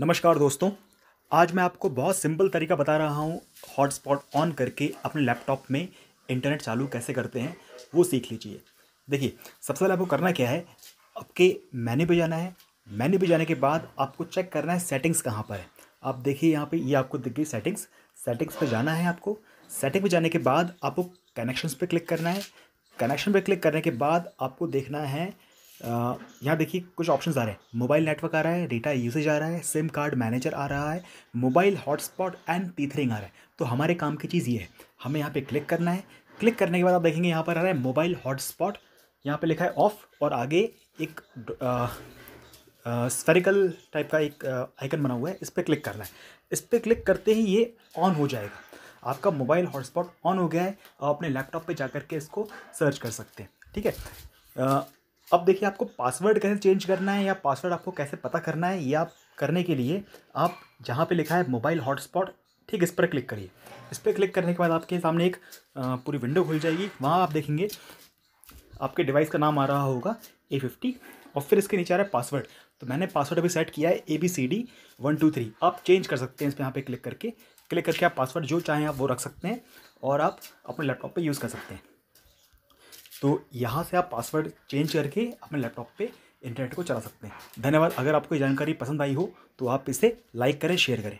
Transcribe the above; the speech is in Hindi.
नमस्कार दोस्तों आज मैं आपको बहुत सिंपल तरीका बता रहा हूँ हॉटस्पॉट ऑन करके अपने लैपटॉप में इंटरनेट चालू कैसे करते हैं वो सीख लीजिए देखिए सबसे पहले आपको करना क्या है आपके मैन्यू पे जाना है मैन्यू पे जाने के बाद आपको चेक करना है सेटिंग्स कहाँ पर है आप देखिए यहाँ पे ये आपको दिख गई सेटिंग्स सेटिंग्स पर जाना है आपको सेटिंग पर जाने के बाद आपको कनेक्शन पर क्लिक करना है कनेक्शन पर क्लिक करने के बाद आपको देखना है यहाँ देखिए कुछ ऑप्शन आ रहे हैं मोबाइल नेटवर्क आ रहा है डेटा यूसेज आ रहा है सिम कार्ड मैनेजर आ रहा है मोबाइल हॉटस्पॉट एंड टीथरिंग आ रहा है तो हमारे काम की चीज़ ये है हमें यहाँ पे क्लिक करना है क्लिक करने के बाद आप देखेंगे यहाँ पर आ रहा है मोबाइल हॉटस्पॉट यहाँ पर लिखा है ऑफ और आगे एक स्फेरिकल टाइप का एक आइकन बना हुआ है इस पर क्लिक करना है इस पर क्लिक करते ही ये ऑन हो जाएगा आपका मोबाइल हॉटस्पॉट ऑन हो गया है आप अपने लैपटॉप पे जा के इसको सर्च कर सकते हैं ठीक है अब देखिए आपको पासवर्ड कैसे चेंज करना है या पासवर्ड आपको कैसे पता करना है या आप करने के लिए आप जहाँ पे लिखा है मोबाइल हॉटस्पॉट ठीक इस पर क्लिक करिए इस पर क्लिक करने के बाद आपके सामने एक पूरी विंडो खुल जाएगी वहाँ आप देखेंगे आपके डिवाइस का नाम आ रहा होगा ए फिफ्टी और फिर इसके नीचे आ रहा है पासवर्ड तो मैंने पासवर्ड अभी सेट किया है A B C D one two three आप चेंज कर सकते हैं इस पर यहाँ पर क्लिक करके क्लिक करके आप पासवर्ड जो चाहें आप वो रख सकते हैं और आप अपने लैपटॉप पर यूज़ कर सकते हैं तो यहाँ से आप पासवर्ड चेंज करके अपने लैपटॉप पे इंटरनेट को चला सकते हैं धन्यवाद अगर आपको ये जानकारी पसंद आई हो तो आप इसे लाइक करें शेयर करें